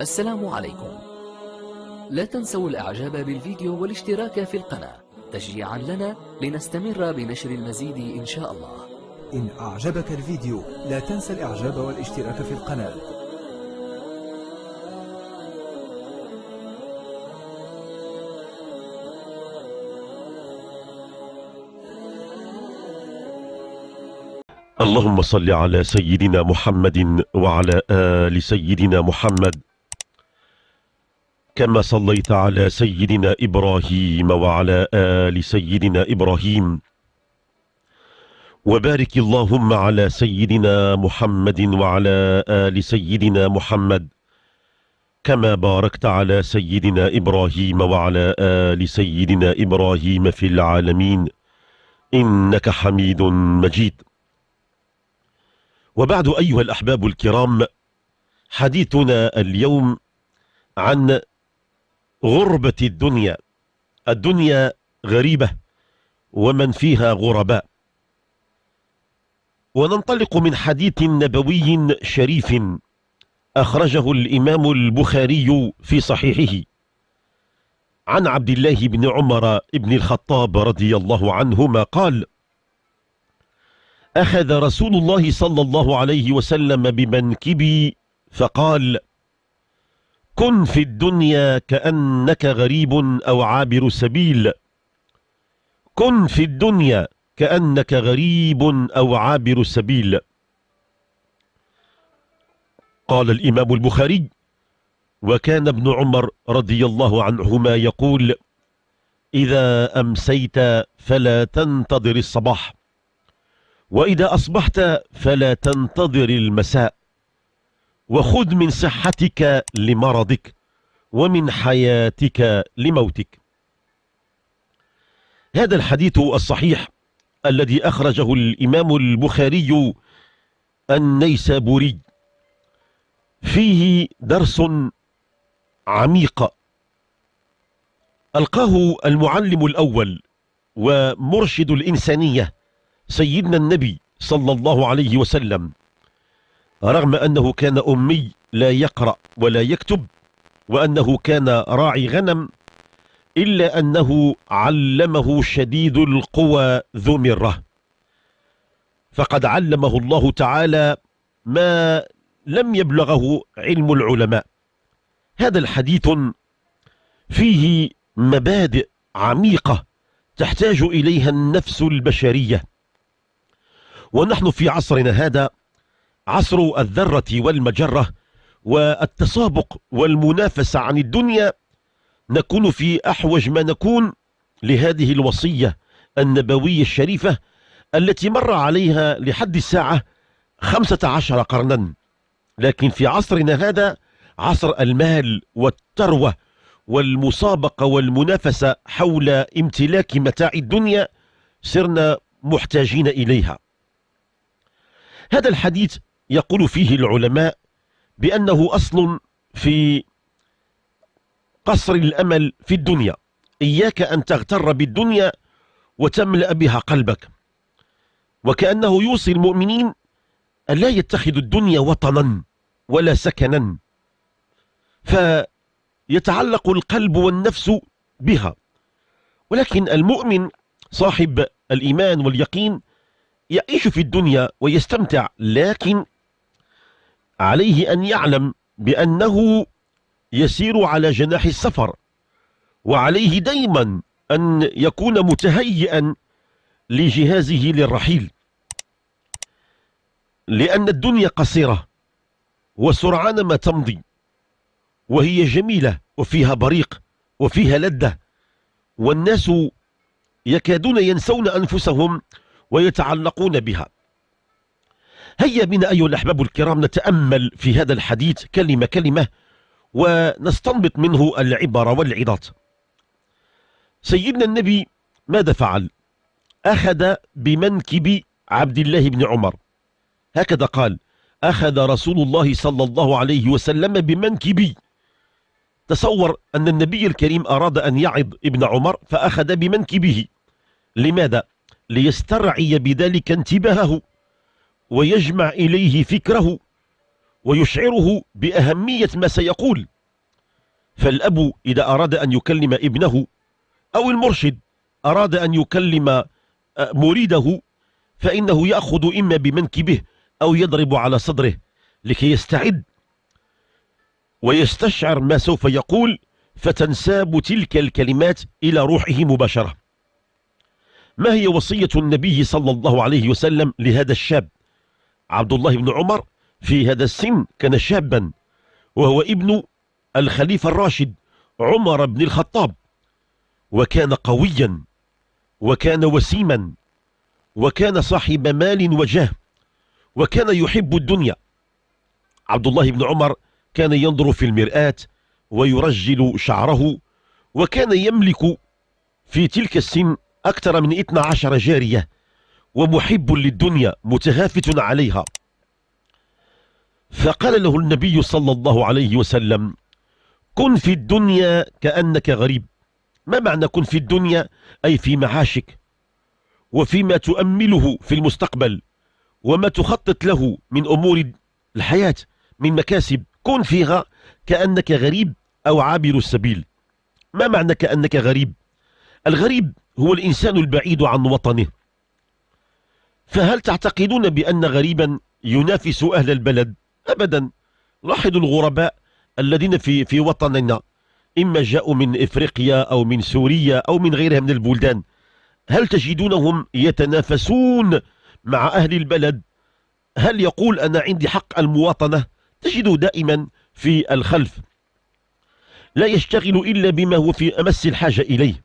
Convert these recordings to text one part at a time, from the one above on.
السلام عليكم لا تنسوا الإعجاب بالفيديو والاشتراك في القناة تشجيعا لنا لنستمر بنشر المزيد إن شاء الله إن أعجبك الفيديو لا تنسى الإعجاب والاشتراك في القناة اللهم صل على سيدنا محمد وعلى آل سيدنا محمد كما صليت على سيدنا إبراهيم وعلى آل سيدنا إبراهيم وبارك اللهم على سيدنا محمد وعلى آل سيدنا محمد كما باركت على سيدنا إبراهيم وعلى آل سيدنا إبراهيم في العالمين إنك حميد مجيد وبعد أيها الأحباب الكرام حديثنا اليوم عن غربة الدنيا الدنيا غريبة ومن فيها غرباء وننطلق من حديث نبوي شريف أخرجه الإمام البخاري في صحيحه عن عبد الله بن عمر بن الخطاب رضي الله عنهما قال أخذ رسول الله صلى الله عليه وسلم بمنكبي فقال كن في الدنيا كأنك غريب أو عابر سبيل كن في الدنيا كأنك غريب أو عابر سبيل قال الإمام البخاري وكان ابن عمر رضي الله عنهما يقول إذا أمسيت فلا تنتظر الصباح وإذا أصبحت فلا تنتظر المساء وخذ من صحتك لمرضك ومن حياتك لموتك هذا الحديث الصحيح الذي أخرجه الإمام البخاري النيسابوري فيه درس عميق ألقاه المعلم الأول ومرشد الإنسانية سيدنا النبي صلى الله عليه وسلم رغم أنه كان أمي لا يقرأ ولا يكتب وأنه كان راعي غنم إلا أنه علمه شديد القوى ذو مره فقد علمه الله تعالى ما لم يبلغه علم العلماء هذا الحديث فيه مبادئ عميقة تحتاج إليها النفس البشرية ونحن في عصرنا هذا عصر الذرة والمجرة والتسابق والمنافسة عن الدنيا نكون في أحوج ما نكون لهذه الوصية النبوية الشريفة التي مر عليها لحد الساعة خمسة عشر قرنا لكن في عصرنا هذا عصر المال والثروة والمسابقة والمنافسة حول امتلاك متاع الدنيا صرنا محتاجين إليها هذا الحديث يقول فيه العلماء بأنه أصل في قصر الأمل في الدنيا إياك أن تغتر بالدنيا وتملأ بها قلبك وكأنه يوصي المؤمنين أن لا يتخذوا الدنيا وطنا ولا سكنا فيتعلق القلب والنفس بها ولكن المؤمن صاحب الإيمان واليقين يعيش في الدنيا ويستمتع لكن عليه أن يعلم بأنه يسير على جناح السفر وعليه دايما أن يكون متهيئا لجهازه للرحيل لأن الدنيا قصيرة وسرعان ما تمضي وهي جميلة وفيها بريق وفيها لذة والناس يكادون ينسون أنفسهم ويتعلقون بها هيا بنا أيها الأحباب الكرام نتأمل في هذا الحديث كلمة كلمة ونستنبط منه العبر والعظات سيدنا النبي ماذا فعل أخذ بمنكب عبد الله بن عمر هكذا قال أخذ رسول الله صلى الله عليه وسلم بمنكبي تصور أن النبي الكريم أراد أن يعظ ابن عمر فأخذ بمنكبه لماذا؟ ليسترعي بذلك انتباهه ويجمع إليه فكره ويشعره بأهمية ما سيقول فالأب إذا أراد أن يكلم ابنه أو المرشد أراد أن يكلم آه، مريده فإنه يأخذ إما بمنكبه أو يضرب على صدره لكي يستعد ويستشعر ما سوف يقول فتنساب تلك الكلمات إلى روحه مباشرة ما هي وصية النبي صلى الله عليه وسلم لهذا الشاب عبد الله بن عمر في هذا السن كان شابا وهو ابن الخليفة الراشد عمر بن الخطاب وكان قويا وكان وسيما وكان صاحب مال وجاه وكان يحب الدنيا عبد الله بن عمر كان ينظر في المرآة ويرجل شعره وكان يملك في تلك السن أكثر من 12 جارية ومحب للدنيا متهافت عليها فقال له النبي صلى الله عليه وسلم كن في الدنيا كأنك غريب ما معنى كن في الدنيا أي في معاشك وفيما تؤمله في المستقبل وما تخطط له من أمور الحياة من مكاسب كن فيها كأنك غريب أو عابر السبيل ما معنى كأنك غريب الغريب هو الإنسان البعيد عن وطنه فهل تعتقدون بأن غريبا ينافس أهل البلد أبدا لاحظوا الغرباء الذين في, في وطننا إما جاءوا من إفريقيا أو من سوريا أو من غيرها من البلدان هل تجدونهم يتنافسون مع أهل البلد هل يقول أنا عندي حق المواطنة تجدوا دائما في الخلف لا يشتغل إلا بما هو في أمس الحاجة إليه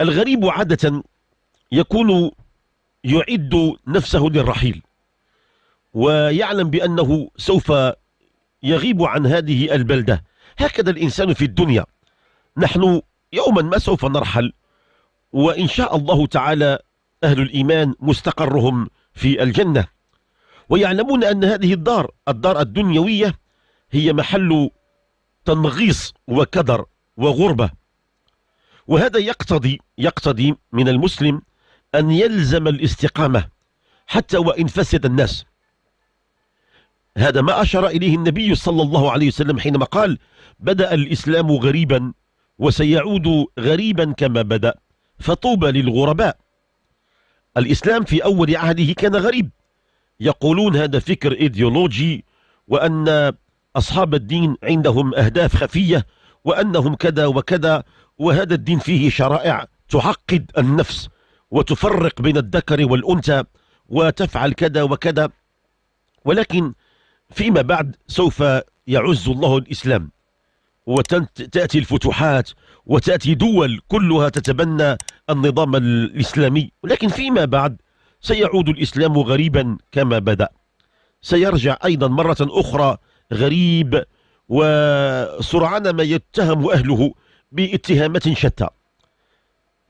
الغريب عادة يكون يعد نفسه للرحيل ويعلم بأنه سوف يغيب عن هذه البلدة هكذا الإنسان في الدنيا نحن يوما ما سوف نرحل وإن شاء الله تعالى أهل الإيمان مستقرهم في الجنة ويعلمون أن هذه الدار الدار الدنيوية هي محل تنغيص وكدر وغربة وهذا يقتضي يقتضي من المسلم أن يلزم الاستقامة حتى وإن فسد الناس هذا ما أشار إليه النبي صلى الله عليه وسلم حينما قال بدأ الإسلام غريبا وسيعود غريبا كما بدأ فطوبى للغرباء الإسلام في أول عهده كان غريب يقولون هذا فكر إيديولوجي وأن أصحاب الدين عندهم أهداف خفية وأنهم كذا وكذا وهذا الدين فيه شرائع تعقد النفس وتفرق بين الذكر والأنثى وتفعل كذا وكذا ولكن فيما بعد سوف يعز الله الإسلام وتأتي الفتوحات وتأتي دول كلها تتبنى النظام الإسلامي ولكن فيما بعد سيعود الإسلام غريبا كما بدأ سيرجع أيضا مرة أخرى غريب وسرعان ما يتهم أهله باتهامات شتى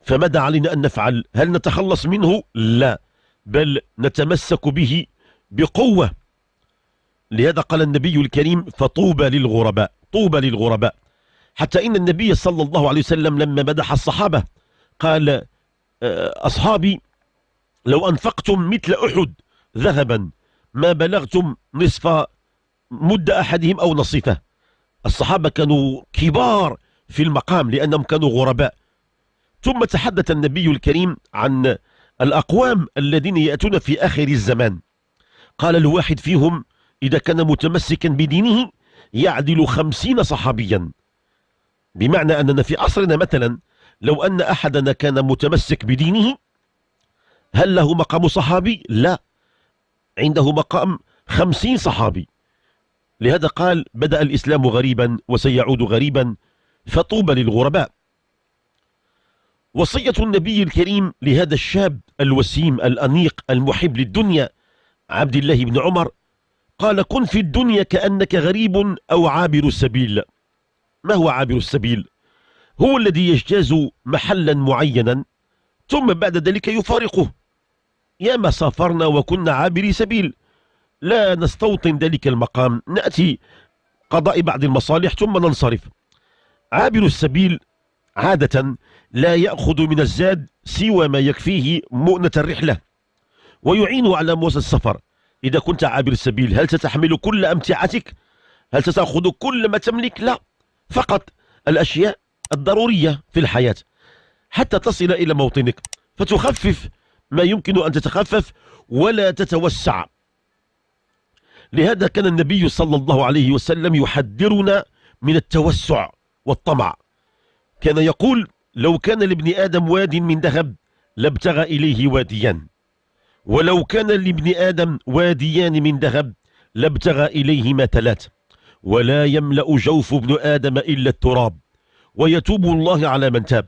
فماذا علينا أن نفعل هل نتخلص منه لا بل نتمسك به بقوة لهذا قال النبي الكريم فطوبى للغرباء طوبى للغرباء حتى إن النبي صلى الله عليه وسلم لما مدح الصحابة قال آه، أصحابي لو أنفقتم مثل أحد ذهبا ما بلغتم نصف مد أحدهم أو نصفه الصحابة كانوا كبار في المقام لأنهم كانوا غرباء ثم تحدث النبي الكريم عن الأقوام الذين يأتون في آخر الزمان قال الواحد فيهم إذا كان متمسكا بدينه يعدل خمسين صحابيا بمعنى أننا في عصرنا مثلا لو أن أحدنا كان متمسك بدينه هل له مقام صحابي؟ لا عنده مقام خمسين صحابي لهذا قال بدأ الإسلام غريبا وسيعود غريبا فطوبى للغرباء وصية النبي الكريم لهذا الشاب الوسيم الأنيق المحب للدنيا عبد الله بن عمر قال كن في الدنيا كأنك غريب أو عابر السبيل ما هو عابر السبيل؟ هو الذي يجتاز محلا معينا ثم بعد ذلك يفارقه يا ما سافرنا وكنا عابري سبيل لا نستوطن ذلك المقام نأتي قضاء بعض المصالح ثم ننصرف عابر السبيل عادة لا يأخذ من الزاد سوى ما يكفيه مؤنة الرحلة ويعين على موسى السفر إذا كنت عابر السبيل هل ستحمل كل أمتعتك؟ هل ستأخذ كل ما تملك؟ لا فقط الأشياء الضرورية في الحياة حتى تصل إلى موطنك فتخفف ما يمكن أن تتخفف ولا تتوسع لهذا كان النبي صلى الله عليه وسلم يحذرنا من التوسع والطمع كان يقول لو كان لابن آدم واد من ذهب لابتغى إليه واديا ولو كان لابن آدم واديان من ذهب لابتغى إليهما ثلاث ولا يملأ جوف ابن آدم إلا التراب ويتوب الله على من تاب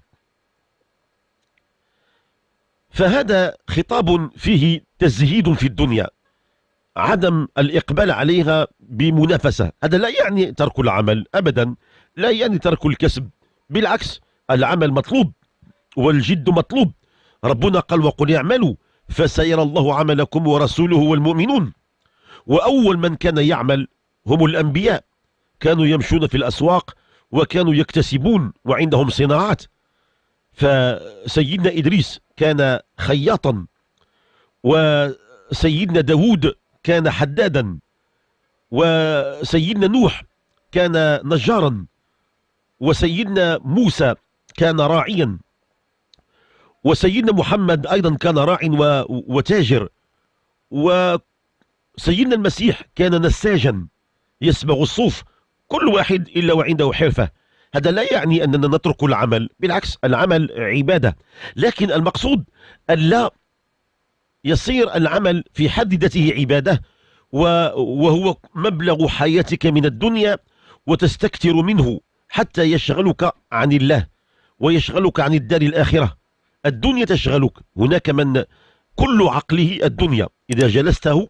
فهذا خطاب فيه تزهيد في الدنيا عدم الإقبال عليها بمنافسة هذا لا يعني ترك العمل أبدا لا يعني ترك الكسب بالعكس العمل مطلوب والجد مطلوب ربنا قال وقل اعملوا فسيرى الله عملكم ورسوله والمؤمنون وأول من كان يعمل هم الأنبياء كانوا يمشون في الأسواق وكانوا يكتسبون وعندهم صناعات فسيدنا إدريس كان خياطا وسيدنا داود كان حدادا وسيدنا نوح كان نجارا وسيدنا موسى كان راعيا وسيدنا محمد أيضا كان راع وتاجر وسيدنا المسيح كان نساجا يسبغ الصوف كل واحد إلا وعنده حرفة هذا لا يعني أننا نترك العمل بالعكس العمل عبادة لكن المقصود أن لا يصير العمل في حد ذاته عبادة وهو مبلغ حياتك من الدنيا وتستكثر منه حتى يشغلك عن الله ويشغلك عن الدار الآخرة الدنيا تشغلك هناك من كل عقله الدنيا إذا جلسته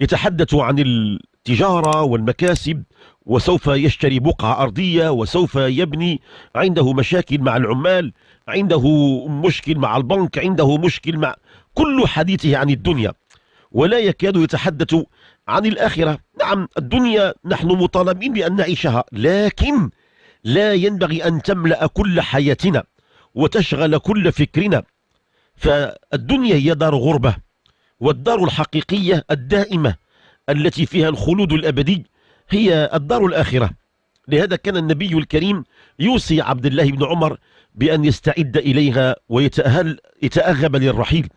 يتحدث عن التجارة والمكاسب وسوف يشتري بقعة أرضية وسوف يبني عنده مشاكل مع العمال عنده مشكل مع البنك عنده مشكل مع كل حديثه عن الدنيا ولا يكاد يتحدث عن الآخرة نعم الدنيا نحن مطالبين بأن نعيشها لكن لا ينبغي أن تملأ كل حياتنا وتشغل كل فكرنا فالدنيا هي دار غربة والدار الحقيقية الدائمة التي فيها الخلود الأبدي هي الدار الآخرة لهذا كان النبي الكريم يوصي عبد الله بن عمر بأن يستعد إليها ويتأهل يتأغب للرحيل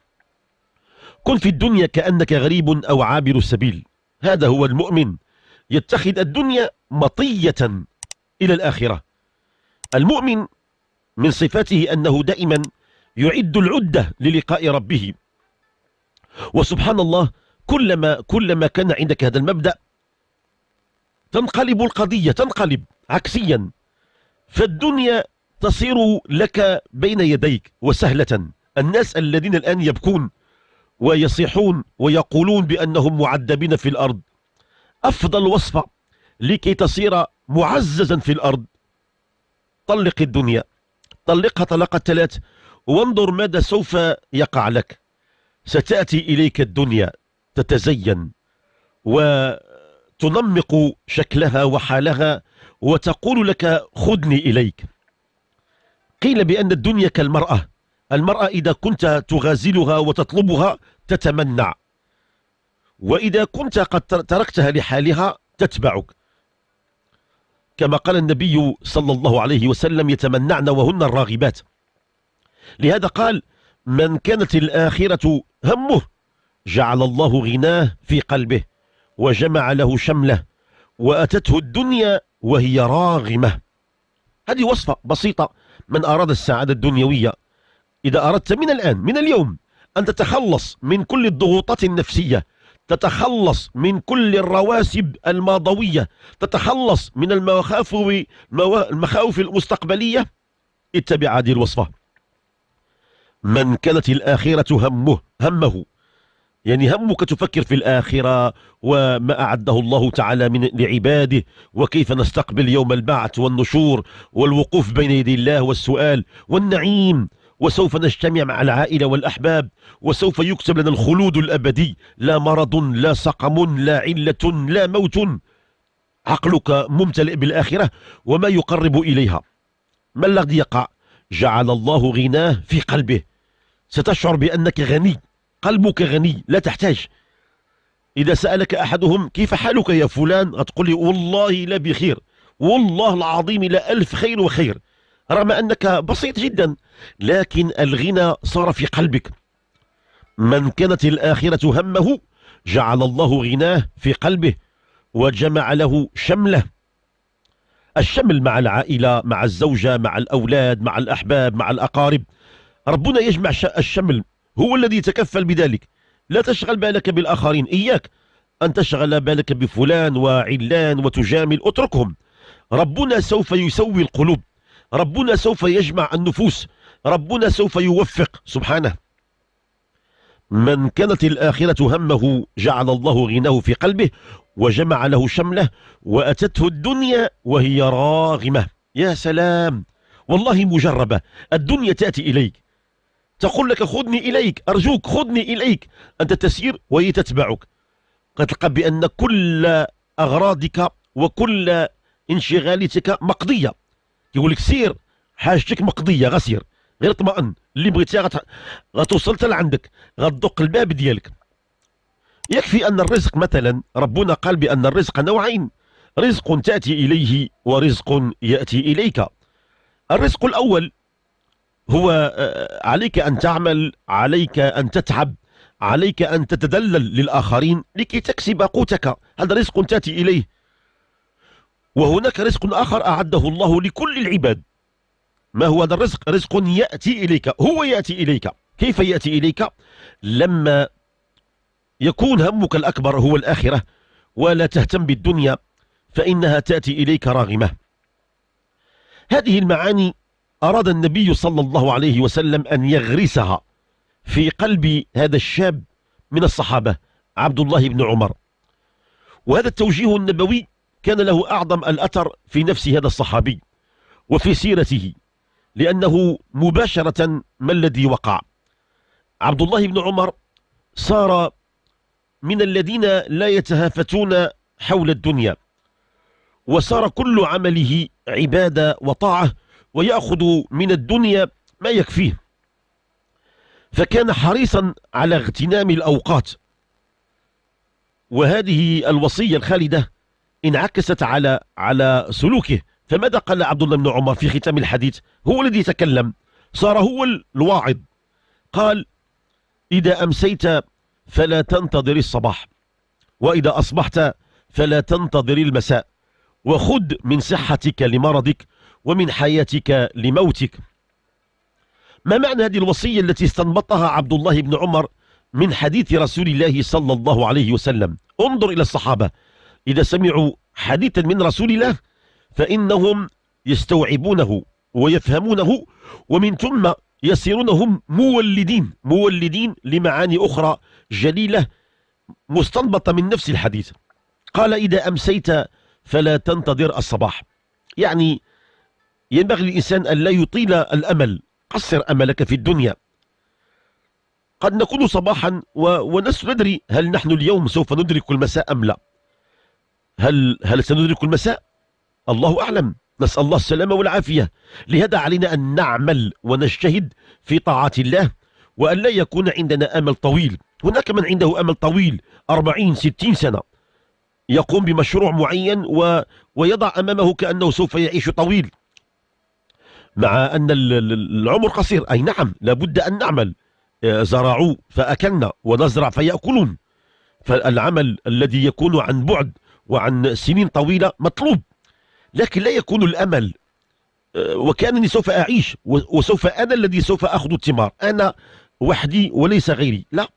كن في الدنيا كأنك غريب أو عابر السبيل هذا هو المؤمن يتخذ الدنيا مطية إلى الآخرة المؤمن من صفاته أنه دائما يعد العدة للقاء ربه وسبحان الله كلما كلما كان عندك هذا المبدأ تنقلب القضية تنقلب عكسيا فالدنيا تصير لك بين يديك وسهلة الناس الذين الآن يبكون ويصيحون ويقولون بأنهم معذبين في الأرض أفضل وصفة لكي تصير معززا في الأرض طلق الدنيا طلقها طلاق الثلاث وانظر ماذا سوف يقع لك ستأتي إليك الدنيا تتزين وتنمق شكلها وحالها وتقول لك خذني إليك قيل بأن الدنيا كالمرأة المرأة إذا كنت تغازلها وتطلبها تتمنع وإذا كنت قد تركتها لحالها تتبعك كما قال النبي صلى الله عليه وسلم يتمنعن وهن الراغبات لهذا قال من كانت الآخرة همه جعل الله غناه في قلبه وجمع له شمله وأتته الدنيا وهي راغمة هذه وصفة بسيطة من أراد السعادة الدنيوية إذا أردت من الآن من اليوم أن تتخلص من كل الضغوطات النفسية تتخلص من كل الرواسب الماضوية تتخلص من المخاوف المخاوف المستقبلية اتبع هذه الوصفة من كانت الآخرة همه همه يعني همك تفكر في الآخرة وما أعده الله تعالى من لعباده وكيف نستقبل يوم البعث والنشور والوقوف بين يدي الله والسؤال والنعيم وسوف نجتمع مع العائلة والأحباب وسوف يكتب لنا الخلود الأبدي لا مرض لا سقم لا علة لا موت عقلك ممتلئ بالآخرة وما يقرب إليها ما الذي يقع؟ جعل الله غناه في قلبه ستشعر بأنك غني قلبك غني لا تحتاج إذا سألك أحدهم كيف حالك يا فلان غتقول لي والله لا بخير والله العظيم لا ألف خير وخير رغم أنك بسيط جدا لكن الغنى صار في قلبك من كانت الآخرة همه جعل الله غناه في قلبه وجمع له شمله الشمل مع العائلة مع الزوجة مع الأولاد مع الأحباب مع الأقارب ربنا يجمع الشمل هو الذي تكفل بذلك لا تشغل بالك بالآخرين إياك أن تشغل بالك بفلان وعلان وتجامل اتركهم ربنا سوف يسوي القلوب ربنا سوف يجمع النفوس ربنا سوف يوفق سبحانه من كانت الآخرة همه جعل الله غناه في قلبه وجمع له شمله وأتته الدنيا وهي راغمة يا سلام والله مجربة الدنيا تأتي إليك تقول لك خذني إليك أرجوك خذني إليك أنت تسير وهي تتبعك تلقى بأن كل أغراضك وكل انشغالتك مقضية يقول لك سير حاجتك مقضيه غسير غير اطمئن اللي بغيتي غت... غتوصل حتى لعندك غدق الباب ديالك يكفي ان الرزق مثلا ربنا قال بان الرزق نوعين رزق تاتي اليه ورزق ياتي اليك الرزق الاول هو آه، عليك ان تعمل عليك ان تتعب عليك ان تتدلل للاخرين لكي تكسب قوتك هذا رزق تاتي اليه وهناك رزق آخر أعده الله لكل العباد ما هو هذا الرزق رزق يأتي إليك هو يأتي إليك كيف يأتي إليك لما يكون همك الأكبر هو الآخرة ولا تهتم بالدنيا فإنها تأتي إليك راغمة هذه المعاني أراد النبي صلى الله عليه وسلم أن يغرسها في قلب هذا الشاب من الصحابة عبد الله بن عمر وهذا التوجيه النبوي كان له أعظم الأثر في نفس هذا الصحابي وفي سيرته لأنه مباشرة ما الذي وقع عبد الله بن عمر صار من الذين لا يتهافتون حول الدنيا وصار كل عمله عبادة وطاعة ويأخذ من الدنيا ما يكفيه فكان حريصا على اغتنام الأوقات وهذه الوصية الخالدة انعكست على على سلوكه فماذا قال عبد الله بن عمر في ختام الحديث هو الذي تكلم صار هو الواعظ قال إذا أمسيت فلا تنتظر الصباح وإذا أصبحت فلا تنتظر المساء وخذ من صحتك لمرضك ومن حياتك لموتك ما معنى هذه الوصية التي استنبطها عبد الله بن عمر من حديث رسول الله صلى الله عليه وسلم انظر إلى الصحابة إذا سمعوا حديثا من رسول الله فإنهم يستوعبونه ويفهمونه ومن ثم يصيرون هم مولدين مولدين لمعاني أخرى جليلة مستنبطة من نفس الحديث قال إذا أمسيت فلا تنتظر الصباح يعني ينبغي للإنسان أن لا يطيل الأمل قصر أملك في الدنيا قد نكون صباحا ونست ندري هل نحن اليوم سوف ندرك المساء أم لا هل هل سندرك المساء الله أعلم نسأل الله السلامة والعافية لهذا علينا أن نعمل ونجتهد في طاعة الله وأن لا يكون عندنا أمل طويل هناك من عنده أمل طويل 40 60 سنة يقوم بمشروع معين و... ويضع أمامه كأنه سوف يعيش طويل مع أن العمر قصير أي نعم لابد أن نعمل آه، زرعوا فأكلنا ونزرع فيأكلون فالعمل الذي يكون عن بعد وعن سنين طويلة مطلوب لكن لا يكون الأمل آه، وكأنني سوف أعيش وسوف أنا الذي سوف أخذ الثمار أنا وحدي وليس غيري لا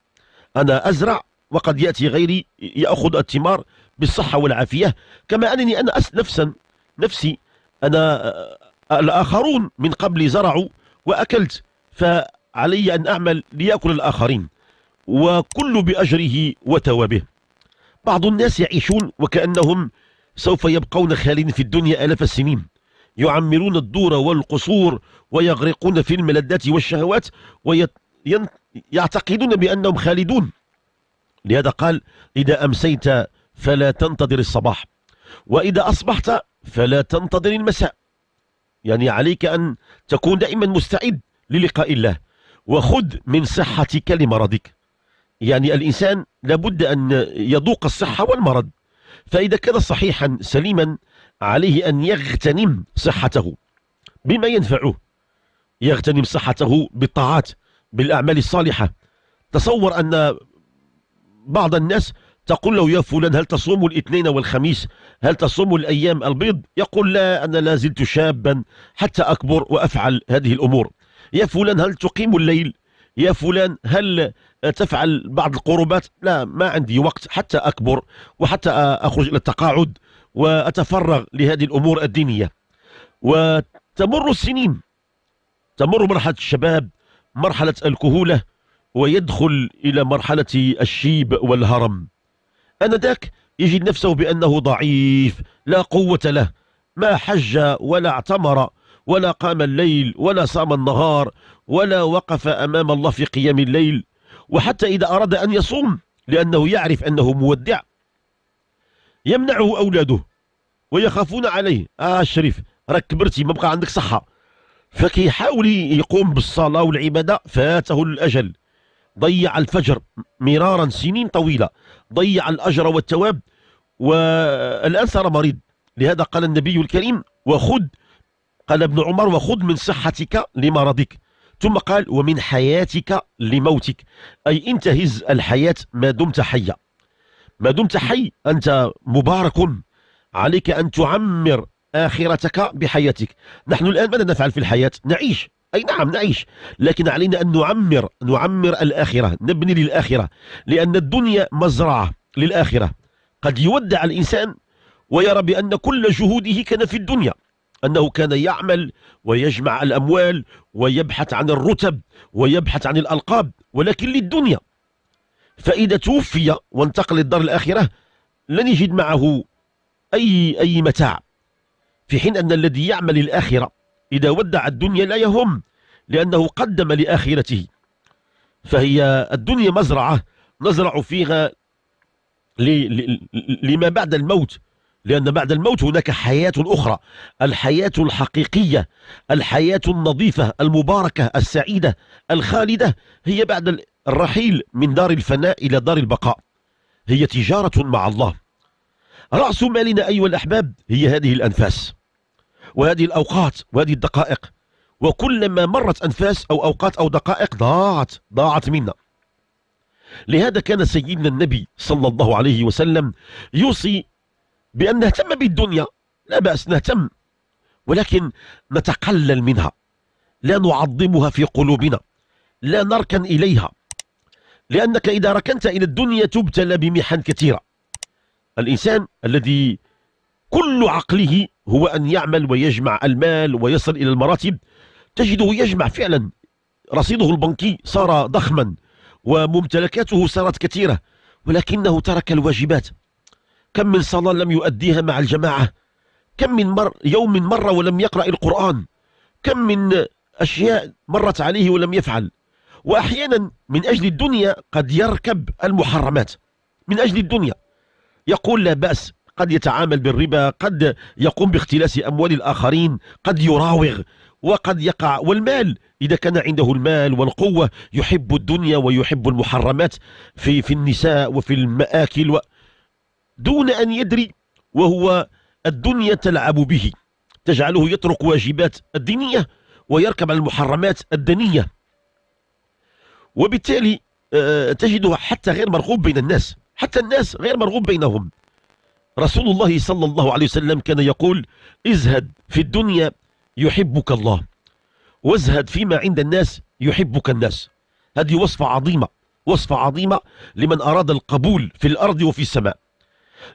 أنا أزرع وقد يأتي غيري يأخذ الثمار بالصحة والعافية كما أنني أنا أس نفسا نفسي أنا آه، الآخرون من قبل زرعوا وأكلت فعلي أن أعمل ليأكل الآخرين وكل بأجره وتوابه بعض الناس يعيشون وكأنهم سوف يبقون خالين في الدنيا آلاف السنين يعمرون الدور والقصور ويغرقون في الملذات والشهوات ويعتقدون بأنهم خالدون لهذا قال إذا أمسيت فلا تنتظر الصباح وإذا أصبحت فلا تنتظر المساء يعني عليك أن تكون دائما مستعد للقاء الله وخذ من صحتك لمرضك يعني الإنسان لابد أن يذوق الصحة والمرض فإذا كان صحيحا سليما عليه أن يغتنم صحته بما ينفعه يغتنم صحته بالطاعات بالأعمال الصالحة تصور أن بعض الناس تقول له يا فلان هل تصوم الاثنين والخميس هل تصوم الأيام البيض يقول لا أنا لا زلت شابا حتى أكبر وأفعل هذه الأمور يا فلان هل تقيم الليل يا فلان هل تفعل بعض القربات لا ما عندي وقت حتى أكبر وحتى أخرج إلى التقاعد وأتفرغ لهذه الأمور الدينية وتمر السنين تمر مرحلة الشباب مرحلة الكهولة ويدخل إلى مرحلة الشيب والهرم أنذاك يجد نفسه بأنه ضعيف لا قوة له ما حج ولا اعتمر ولا قام الليل ولا صام النهار ولا وقف أمام الله في قيام الليل وحتى إذا أراد أن يصوم لأنه يعرف أنه مودع يمنعه أولاده ويخافون عليه آه الشريف راك كبرتي ما بقى عندك صحة فكيحاول يقوم بالصلاة والعبادة فاته الأجل ضيع الفجر مرارا سنين طويلة ضيع الأجر والتواب والآن صار مريض لهذا قال النبي الكريم وخذ قال ابن عمر وخذ من صحتك لمرضك ثم قال ومن حياتك لموتك أي انتهز الحياة ما دمت حيا ما دمت حي أنت مبارك عليك أن تعمر آخرتك بحياتك نحن الآن ماذا نفعل في الحياة نعيش أي نعم نعيش لكن علينا أن نعمر نعمر الآخرة نبني للآخرة لأن الدنيا مزرعة للآخرة قد يودع الإنسان ويرى بأن كل جهوده كان في الدنيا أنه كان يعمل ويجمع الأموال ويبحث عن الرتب ويبحث عن الألقاب ولكن للدنيا فإذا توفي وانتقل للدار الآخرة لن يجد معه أي, أي متاع في حين أن الذي يعمل الآخرة إذا ودع الدنيا لا يهم لأنه قدم لآخرته فهي الدنيا مزرعة نزرع فيها لما بعد الموت لأن بعد الموت هناك حياة أخرى الحياة الحقيقية الحياة النظيفة المباركة السعيدة الخالدة هي بعد الرحيل من دار الفناء إلى دار البقاء هي تجارة مع الله رأس مالنا أيها الأحباب هي هذه الأنفاس وهذه الأوقات وهذه الدقائق وكلما مرت أنفاس أو أوقات أو دقائق ضاعت ضاعت منا لهذا كان سيدنا النبي صلى الله عليه وسلم يوصي بأن نهتم بالدنيا لا بأس نهتم ولكن نتقلل منها لا نعظمها في قلوبنا لا نركن إليها لأنك إذا ركنت إلى الدنيا تبتلى بمحن كثيرة الإنسان الذي كل عقله هو أن يعمل ويجمع المال ويصل إلى المراتب تجده يجمع فعلا رصيده البنكي صار ضخما وممتلكاته صارت كثيرة ولكنه ترك الواجبات كم من صلاة لم يؤديها مع الجماعة كم من مر يوم مرة ولم يقرأ القرآن كم من أشياء مرت عليه ولم يفعل وأحيانا من أجل الدنيا قد يركب المحرمات من أجل الدنيا يقول لا بأس قد يتعامل بالربا قد يقوم باختلاس أموال الآخرين قد يراوغ وقد يقع والمال إذا كان عنده المال والقوة يحب الدنيا ويحب المحرمات في في النساء وفي المآكل و... دون أن يدري وهو الدنيا تلعب به تجعله يترك واجبات الدينية ويركب على المحرمات الدنية وبالتالي آه، تجده حتى غير مرغوب بين الناس حتى الناس غير مرغوب بينهم رسول الله صلى الله عليه وسلم كان يقول ازهد في الدنيا يحبك الله وازهد فيما عند الناس يحبك الناس هذه وصفة عظيمة وصفة عظيمة لمن أراد القبول في الأرض وفي السماء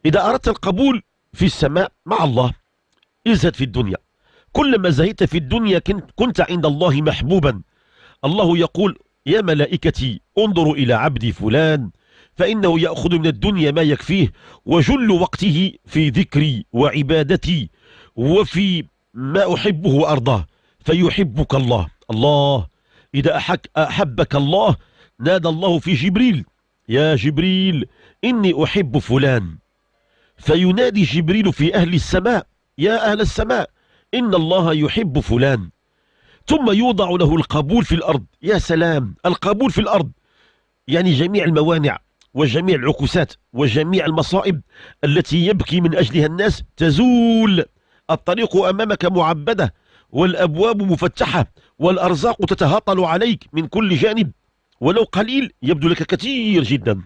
إذا أردت القبول في السماء مع الله ازهد في الدنيا كلما زهدت في الدنيا كنت عند الله محبوبا الله يقول يا ملائكتي انظروا إلى عبدي فلان فإنه يأخذ من الدنيا ما يكفيه وجل وقته في ذكري وعبادتي وفي ما أحبه وأرضاه فيحبك الله الله إذا أحك أحبك الله نادى الله في جبريل يا جبريل إني أحب فلان فينادي جبريل في أهل السماء يا أهل السماء إن الله يحب فلان ثم يوضع له القبول في الأرض يا سلام القبول في الأرض يعني جميع الموانع وجميع العكوسات وجميع المصائب التي يبكي من أجلها الناس تزول الطريق أمامك معبدة والأبواب مفتحة والأرزاق تتهطل عليك من كل جانب ولو قليل يبدو لك كثير جداً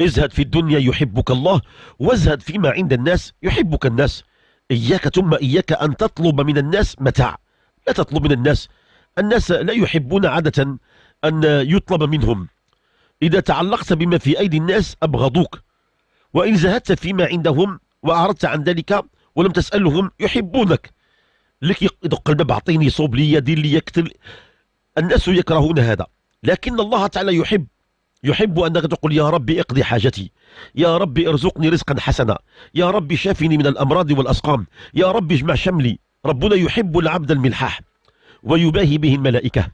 ازهد في الدنيا يحبك الله وازهد فيما عند الناس يحبك الناس إياك ثم إياك أن تطلب من الناس متاع لا تطلب من الناس الناس لا يحبون عادة أن يطلب منهم إذا تعلقت بما في أيدي الناس أبغضوك وإن زهدت فيما عندهم وأعرضت عن ذلك ولم تسألهم يحبونك لك يدق الباب أعطيني صوب لي يدي لي يكتل الناس يكرهون هذا لكن الله تعالى يحب يحب أنك تقول يا ربي اقضي حاجتي يا ربي ارزقني رزقا حسنا يا ربي شافني من الأمراض والأسقام يا ربي اجمع شملي ربنا يحب العبد الملحاح ويباهي به الملائكة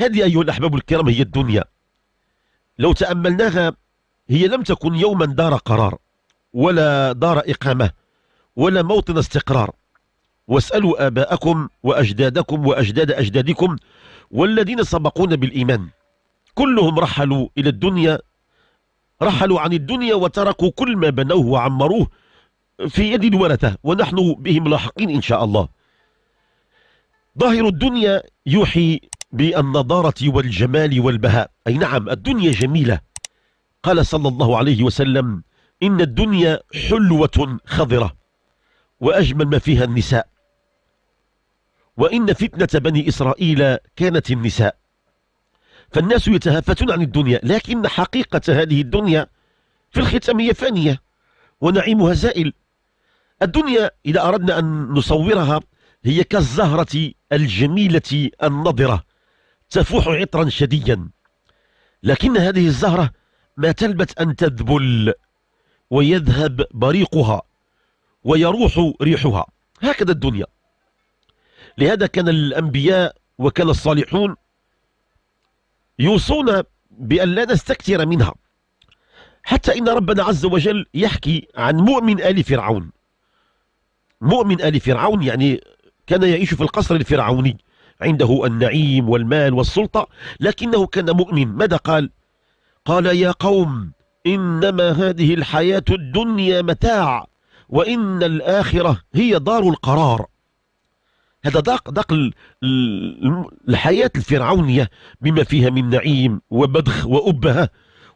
هذه أيها الأحباب الكرام هي الدنيا لو تأملناها هي لم تكن يوما دار قرار ولا دار إقامة ولا موطن استقرار واسألوا آباءكم وأجدادكم وأجداد أجدادكم والذين سبقون بالإيمان كلهم رحلوا إلى الدنيا رحلوا عن الدنيا وتركوا كل ما بنوه وعمروه في يد الورثة ونحن بهم لاحقين إن شاء الله ظاهر الدنيا يوحي بالنضارة والجمال والبهاء أي نعم الدنيا جميلة قال صلى الله عليه وسلم إن الدنيا حلوة خضرة وأجمل ما فيها النساء وإن فتنة بني إسرائيل كانت النساء فالناس يتهافتون عن الدنيا لكن حقيقة هذه الدنيا في الختام هي فانية ونعيمها زائل الدنيا إذا أردنا أن نصورها هي كالزهرة الجميلة النضرة تفوح عطرا شديا لكن هذه الزهرة ما تلبت أن تذبل ويذهب بريقها ويروح ريحها هكذا الدنيا لهذا كان الأنبياء وكان الصالحون يوصون بأن لا نستكثر منها حتى إن ربنا عز وجل يحكي عن مؤمن آل فرعون مؤمن آل فرعون يعني كان يعيش في القصر الفرعوني عنده النعيم والمال والسلطة لكنه كان مؤمن ماذا قال قال يا قوم إنما هذه الحياة الدنيا متاع وإن الآخرة هي دار القرار هذا ضاق ضاق الحياة الفرعونية بما فيها من نعيم وبدخ وأبهة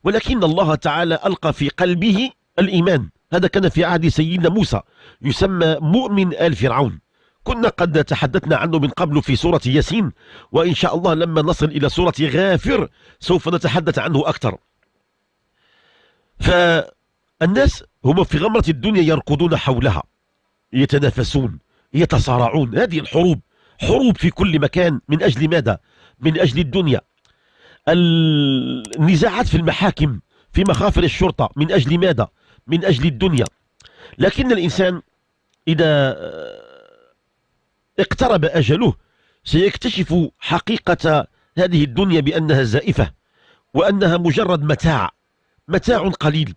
ولكن الله تعالى ألقى في قلبه الإيمان هذا كان في عهد سيدنا موسى يسمى مؤمن آل فرعون كنا قد تحدثنا عنه من قبل في سورة ياسين وإن شاء الله لما نصل إلى سورة غافر سوف نتحدث عنه أكثر فالناس هم في غمرة الدنيا يركضون حولها يتنافسون يتصارعون هذه الحروب حروب في كل مكان من أجل ماذا من أجل الدنيا النزاعات في المحاكم في مخافر الشرطة من أجل ماذا من أجل الدنيا لكن الإنسان إذا آه، اقترب أجله سيكتشف حقيقة هذه الدنيا بأنها زائفة وأنها مجرد متاع متاع قليل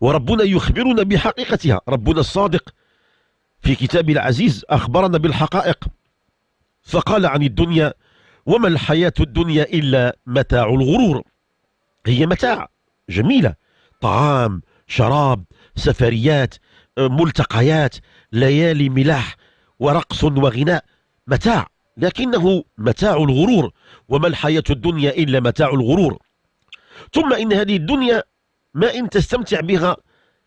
وربنا يخبرنا بحقيقتها ربنا الصادق في كتاب العزيز أخبرنا بالحقائق فقال عن الدنيا وما الحياة الدنيا إلا متاع الغرور هي متاع جميلة طعام شراب سفريات ملتقيات ليالي ملاح ورقص وغناء متاع لكنه متاع الغرور وما الحياة الدنيا إلا متاع الغرور ثم إن هذه الدنيا ما إن تستمتع بها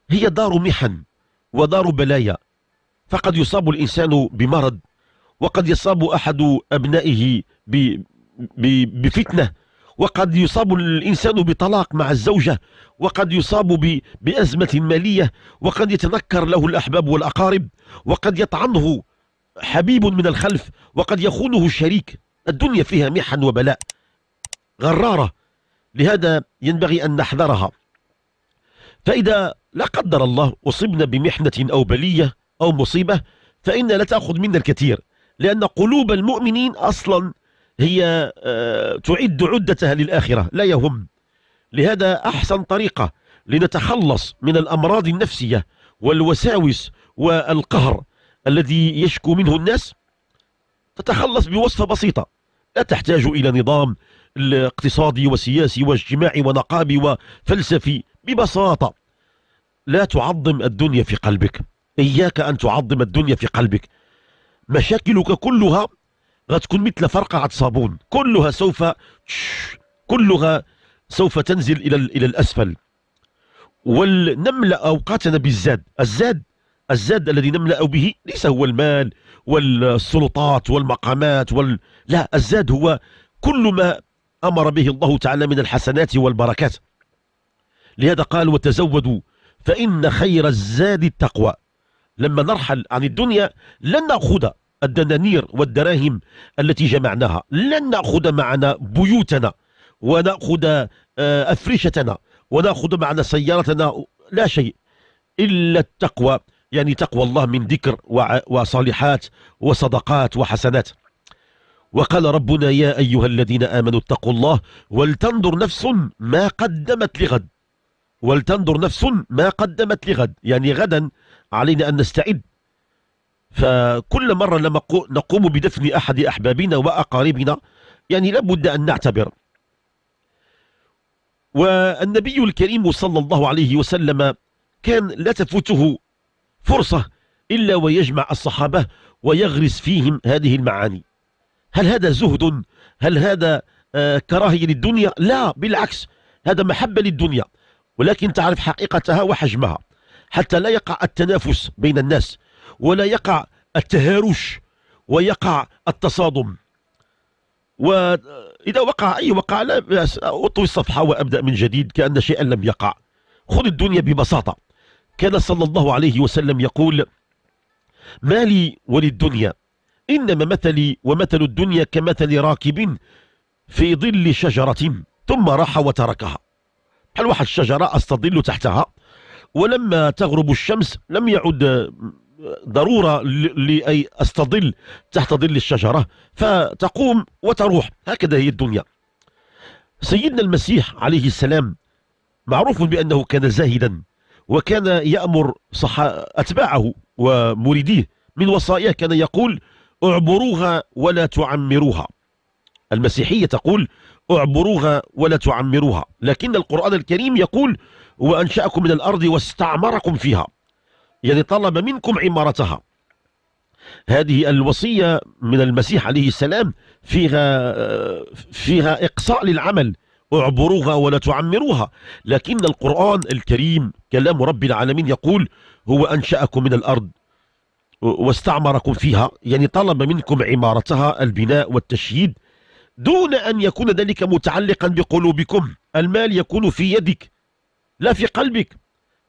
هي دار محن ودار بلايا فقد يصاب الإنسان بمرض وقد يصاب أحد أبنائه ب ب بفتنة وقد يصاب الإنسان بطلاق مع الزوجة وقد يصاب بأزمة مالية وقد يتنكر له الأحباب والأقارب وقد يطعنه حبيب من الخلف وقد يخونه الشريك الدنيا فيها محن وبلاء غرارة لهذا ينبغي أن نحذرها فإذا لا قدر الله أصبنا بمحنة أو بلية أو مصيبة فإن لا تأخذ منا الكثير لأن قلوب المؤمنين أصلا هي آه، تعد عدتها للآخرة لا يهم لهذا أحسن طريقة لنتخلص من الأمراض النفسية والوساوس والقهر الذي يشكو منه الناس تتخلص بوصفة بسيطة لا تحتاج إلى نظام الاقتصادي وسياسي واجتماعي ونقابي وفلسفي ببساطة لا تعظم الدنيا في قلبك إياك أن تعظم الدنيا في قلبك مشاكلك كلها غتكون مثل فرقعة صابون كلها سوف كلها سوف تنزل إلى إلى الأسفل ولنملأ أوقاتنا بالزاد الزاد الزاد الذي نملأ به ليس هو المال والسلطات والمقامات وال... لا الزاد هو كل ما أمر به الله تعالى من الحسنات والبركات لهذا قال وتزودوا فإن خير الزاد التقوى لما نرحل عن الدنيا لن نأخذ الدنانير والدراهم التي جمعناها لن نأخذ معنا بيوتنا ونأخذ آه، أفرشتنا ونأخذ معنا سيارتنا لا شيء إلا التقوى يعني تقوى الله من ذكر وصالحات وصدقات وحسنات وقال ربنا يا أيها الذين آمنوا اتقوا الله ولتنظر نفس ما قدمت لغد ولتنظر نفس ما قدمت لغد يعني غدا علينا أن نستعد فكل مرة لما نقوم بدفن أحد أحبابنا وأقاربنا يعني لابد أن نعتبر والنبي الكريم صلى الله عليه وسلم كان لا تفوته فرصة إلا ويجمع الصحابة ويغرس فيهم هذه المعاني هل هذا زهد؟ هل هذا آه، كراهية للدنيا؟ لا بالعكس هذا محبة للدنيا ولكن تعرف حقيقتها وحجمها حتى لا يقع التنافس بين الناس ولا يقع التهارش ويقع التصادم وإذا وقع أي وقع لا بأس أطوي الصفحة وأبدأ من جديد كأن شيئا لم يقع خذ الدنيا ببساطة كان صلى الله عليه وسلم يقول ما لي وللدنيا إنما مثلي ومثل الدنيا كمثل راكب في ظل شجرة ثم راح وتركها بحال واحد الشجرة أستظل تحتها ولما تغرب الشمس لم يعد ضرورة لأي أستظل تحت ظل الشجرة فتقوم وتروح هكذا هي الدنيا سيدنا المسيح عليه السلام معروف بأنه كان زاهدا وكان يأمر صح أتباعه ومريديه من وصاياه كان يقول اعبروها ولا تعمروها المسيحية تقول اعبروها ولا تعمروها لكن القرآن الكريم يقول وأنشأكم من الأرض واستعمركم فيها يعني طلب منكم عمارتها هذه الوصية من المسيح عليه السلام فيها فيها إقصاء للعمل اعبروها ولا تعمروها لكن القرآن الكريم كلام رب العالمين يقول هو أنشأكم من الأرض واستعمركم فيها يعني طلب منكم عمارتها البناء والتشييد دون أن يكون ذلك متعلقا بقلوبكم المال يكون في يدك لا في قلبك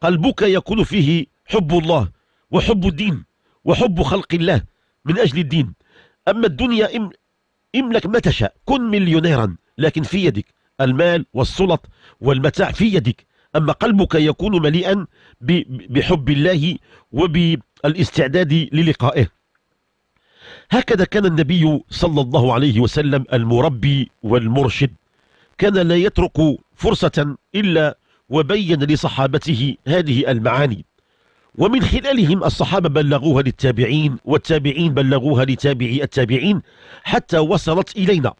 قلبك يكون فيه حب الله وحب الدين وحب خلق الله من أجل الدين أما الدنيا املك ما تشاء كن مليونيرا لكن في يدك المال والسلط والمتاع في يدك أما قلبك يكون مليئا بحب الله وبالاستعداد للقائه هكذا كان النبي صلى الله عليه وسلم المربي والمرشد كان لا يترك فرصة إلا وبين لصحابته هذه المعاني ومن خلالهم الصحابة بلغوها للتابعين والتابعين بلغوها لتابعي التابعين حتى وصلت إلينا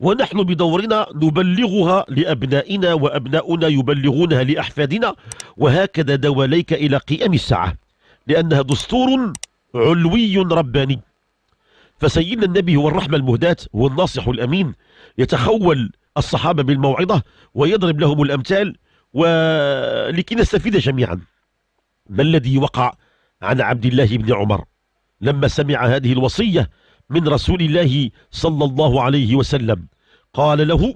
ونحن بدورنا نبلغها لأبنائنا وأبناؤنا يبلغونها لأحفادنا وهكذا دواليك إلى قيام الساعة لأنها دستور علوي رباني فسيدنا النبي هو الرحمة المهداة هو الناصح الأمين يتخول الصحابة بالموعظة ويضرب لهم الأمثال ولكي نستفيد جميعا ما الذي وقع عن عبد الله بن عمر لما سمع هذه الوصية من رسول الله صلى الله عليه وسلم قال له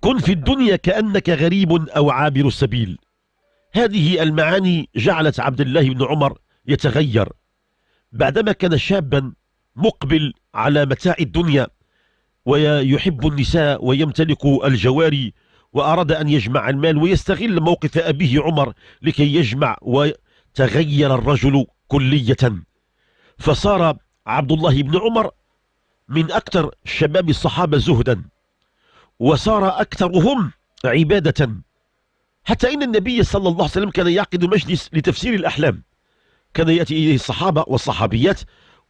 كن في الدنيا كأنك غريب أو عابر السبيل هذه المعاني جعلت عبد الله بن عمر يتغير بعدما كان شابا مقبل على متاع الدنيا ويحب النساء ويمتلك الجواري وأراد أن يجمع المال ويستغل موقف أبيه عمر لكي يجمع وتغير الرجل كلية فصار عبد الله بن عمر من أكثر شباب الصحابة زهدا وصار أكثرهم عبادة حتى إن النبي صلى الله عليه وسلم كان يعقد مجلس لتفسير الأحلام كان يأتي إليه الصحابة والصحابيات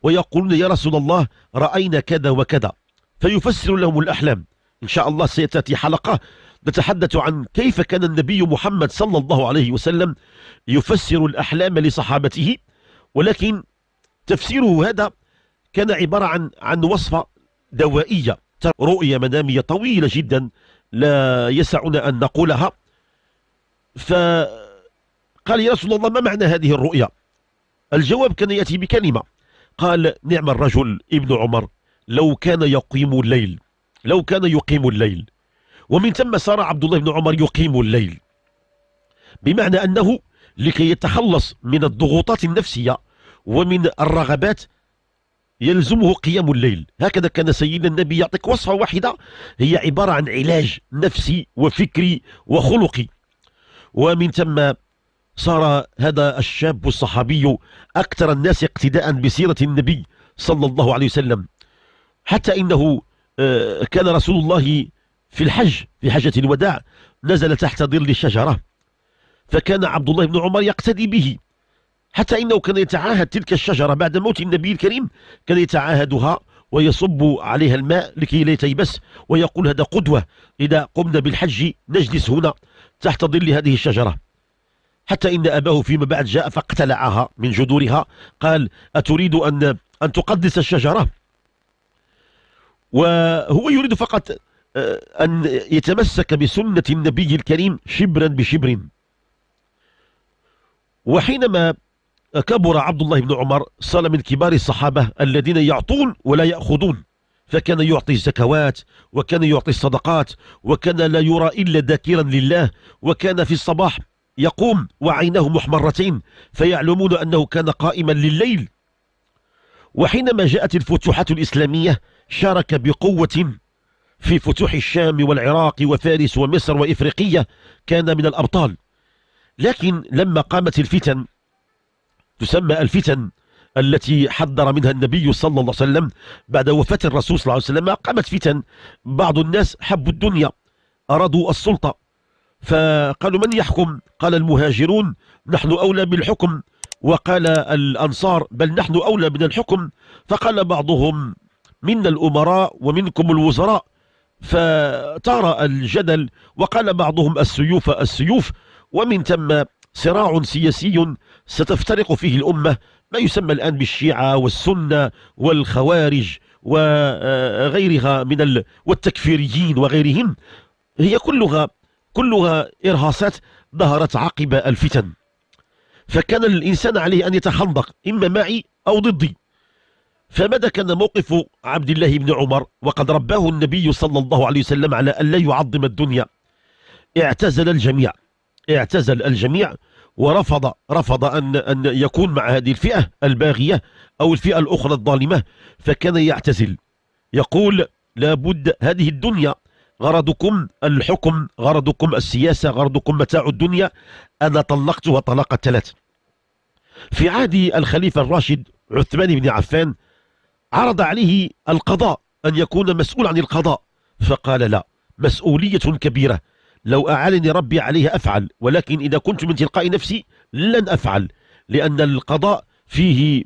ويقولون يا رسول الله رأينا كذا وكذا فيفسر لهم الأحلام إن شاء الله سيتأتي حلقة نتحدث عن كيف كان النبي محمد صلى الله عليه وسلم يفسر الأحلام لصحابته ولكن تفسيره هذا كان عبارة عن عن وصفة دوائية رؤية منامية طويلة جدا لا يسعنا أن نقولها فقال يا رسول الله ما معنى هذه الرؤيا الجواب كان يأتي بكلمة قال نعم الرجل ابن عمر لو كان يقيم الليل لو كان يقيم الليل ومن ثم صار عبد الله بن عمر يقيم الليل بمعنى أنه لكي يتخلص من الضغوطات النفسية ومن الرغبات يلزمه قيام الليل هكذا كان سيدنا النبي يعطيك وصفة واحدة هي عبارة عن علاج نفسي وفكري وخلقي ومن ثم صار هذا الشاب الصحابي أكثر الناس اقتداء بسيرة النبي صلى الله عليه وسلم حتى إنه آه، كان رسول الله في الحج في حجة الوداع نزل تحت ظل الشجرة فكان عبد الله بن عمر يقتدي به حتى إنه كان يتعاهد تلك الشجرة بعد موت النبي الكريم كان يتعاهدها ويصب عليها الماء لكي لا تيبس ويقول هذا قدوة إذا قمنا بالحج نجلس هنا تحت ظل هذه الشجرة حتى إن أباه فيما بعد جاء فاقتلعها من جذورها قال أتريد أن أن تقدس الشجرة وهو يريد فقط آه، أن يتمسك بسنة النبي الكريم شبرا بشبر وحينما كبر عبد الله بن عمر صار من كبار الصحابة الذين يعطون ولا يأخذون فكان يعطي الزكوات وكان يعطي الصدقات وكان لا يرى إلا ذاكرا لله وكان في الصباح يقوم وعيناه محمرتين فيعلمون أنه كان قائما لليل وحينما جاءت الفتوحات الإسلامية شارك بقوة في فتوح الشام والعراق وفارس ومصر وإفريقية كان من الأبطال لكن لما قامت الفتن تسمى الفتن التي حذر منها النبي صلى الله عليه وسلم بعد وفاة الرسول صلى الله عليه وسلم قامت فتن بعض الناس حبوا الدنيا أرادوا السلطة فقالوا من يحكم قال المهاجرون نحن أولى بالحكم وقال الأنصار بل نحن أولى من الحكم فقال بعضهم منا الأمراء ومنكم الوزراء فطار الجدل وقال بعضهم السيوف السيوف ومن ثم صراع سياسي ستفترق فيه الأمة ما يسمى الآن بالشيعة والسنة والخوارج وغيرها من ال... والتكفيريين وغيرهم هي كلها كلها إرهاصات ظهرت عقب الفتن فكان الإنسان عليه أن يتخندق إما معي أو ضدي فماذا كان موقف عبد الله بن عمر وقد رباه النبي صلى الله عليه وسلم على أن لا يعظم الدنيا اعتزل الجميع اعتزل الجميع ورفض رفض أن, أن يكون مع هذه الفئة الباغية أو الفئة الأخرى الظالمة فكان يعتزل يقول لابد هذه الدنيا غرضكم الحكم غرضكم السياسة غرضكم متاع الدنيا أنا طلقت طلاقة ثلاث في عهد الخليفة الراشد عثمان بن عفان عرض عليه القضاء أن يكون مسؤول عن القضاء فقال لا مسؤولية كبيرة لو أعلن ربي عليها أفعل ولكن إذا كنت من تلقاء نفسي لن أفعل لأن القضاء فيه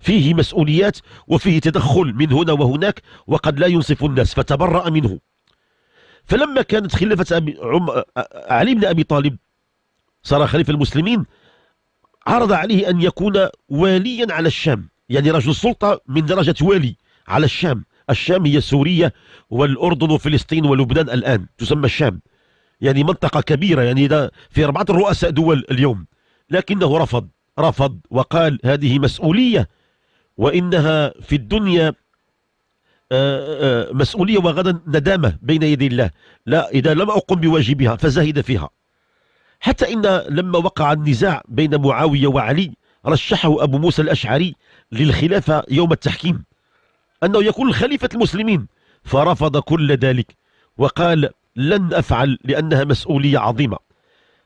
فيه مسؤوليات وفيه تدخل من هنا وهناك وقد لا ينصف الناس فتبرأ منه فلما كانت خلافة أبي علي بن أبي طالب صار خليفة المسلمين عرض عليه أن يكون واليا على الشام يعني رجل السلطة من درجة والي على الشام الشام هي سوريا والأردن وفلسطين ولبنان الآن تسمى الشام يعني منطقة كبيرة يعني ده في أربعة رؤساء دول اليوم لكنه رفض رفض وقال هذه مسؤولية وإنها في الدنيا آه، آه، مسؤولية وغدا ندامة بين يدي الله لا إذا لم أقم بواجبها فزهد فيها حتى إن لما وقع النزاع بين معاوية وعلي رشحه أبو موسى الأشعري للخلافة يوم التحكيم أنه يكون خليفة المسلمين فرفض كل ذلك وقال لن أفعل لأنها مسؤولية عظيمة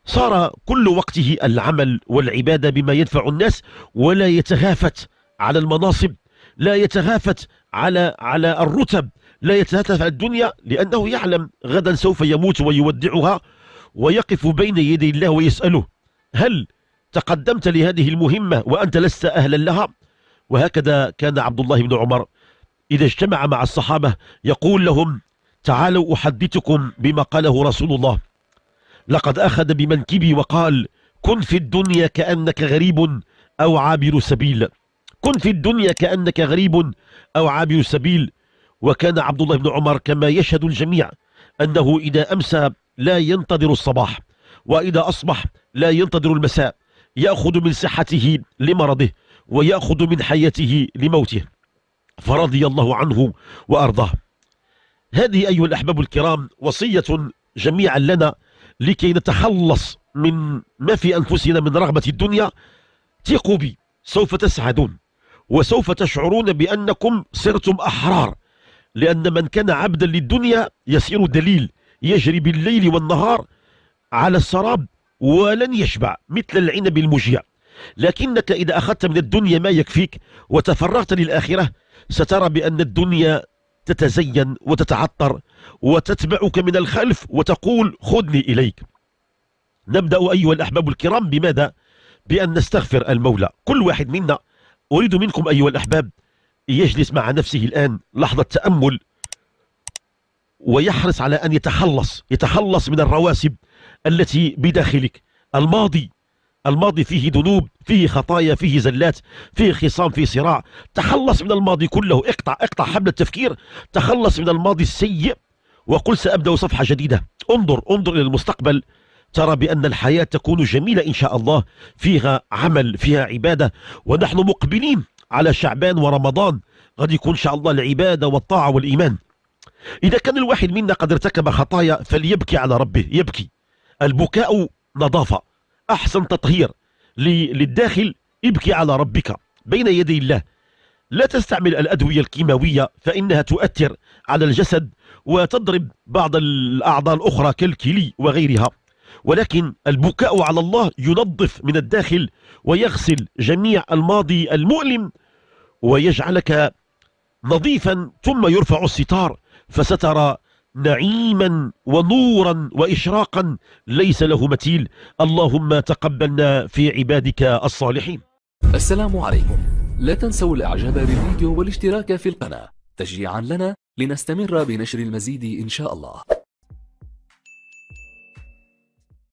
صار كل وقته العمل والعبادة بما يدفع الناس ولا يتغافت على المناصب لا يتغافت على على الرتب لا يتهتف على الدنيا لأنه يعلم غدا سوف يموت ويودعها ويقف بين يدي الله ويسأله هل تقدمت لهذه المهمة وأنت لست أهلا لها وهكذا كان عبد الله بن عمر إذا اجتمع مع الصحابة يقول لهم تعالوا أحدثكم بما قاله رسول الله لقد أخذ بمنكبي وقال كن في الدنيا كأنك غريب أو عابر سبيل كن في الدنيا كأنك غريب أو عابر سبيل وكان عبد الله بن عمر كما يشهد الجميع أنه إذا أمسى لا ينتظر الصباح وإذا أصبح لا ينتظر المساء يأخذ من صحته لمرضه ويأخذ من حياته لموته فرضي الله عنه وأرضاه هذه أيها الأحباب الكرام وصية جميعا لنا لكي نتخلص من ما في أنفسنا من رغبة الدنيا ثقوا بي سوف تسعدون وسوف تشعرون بأنكم صرتم أحرار لأن من كان عبدا للدنيا يسير دليل يجري بالليل والنهار على السراب ولن يشبع مثل العنب المجيع لكنك إذا أخذت من الدنيا ما يكفيك وتفرغت للآخرة سترى بأن الدنيا تتزين وتتعطر وتتبعك من الخلف وتقول خذني إليك نبدأ أيها الأحباب الكرام بماذا؟ بأن نستغفر المولى كل واحد منا أريد منكم أيها الأحباب يجلس مع نفسه الآن لحظة تأمل ويحرص على أن يتخلص يتخلص من الرواسب التي بداخلك الماضي الماضي فيه ذنوب فيه خطايا فيه زلات فيه خصام فيه صراع تخلص من الماضي كله اقطع اقطع حبل التفكير تخلص من الماضي السيء وقل سأبدأ صفحة جديدة انظر انظر إلى المستقبل ترى بأن الحياة تكون جميلة إن شاء الله فيها عمل فيها عبادة ونحن مقبلين على شعبان ورمضان غادي يكون إن شاء الله العبادة والطاعة والإيمان إذا كان الواحد منا قد ارتكب خطايا فليبكي على ربه يبكي البكاء نظافة أحسن تطهير للداخل ابكي على ربك بين يدي الله لا تستعمل الأدوية الكيماوية فإنها تؤثر على الجسد وتضرب بعض الأعضاء الأخرى كالكلي وغيرها ولكن البكاء على الله ينظف من الداخل ويغسل جميع الماضي المؤلم ويجعلك نظيفا ثم يرفع الستار فسترى نعيما ونورا وإشراقا ليس له مثيل اللهم تقبلنا في عبادك الصالحين السلام عليكم لا تنسوا الإعجاب بالفيديو والاشتراك في القناة تشجيعا لنا لنستمر بنشر المزيد إن شاء الله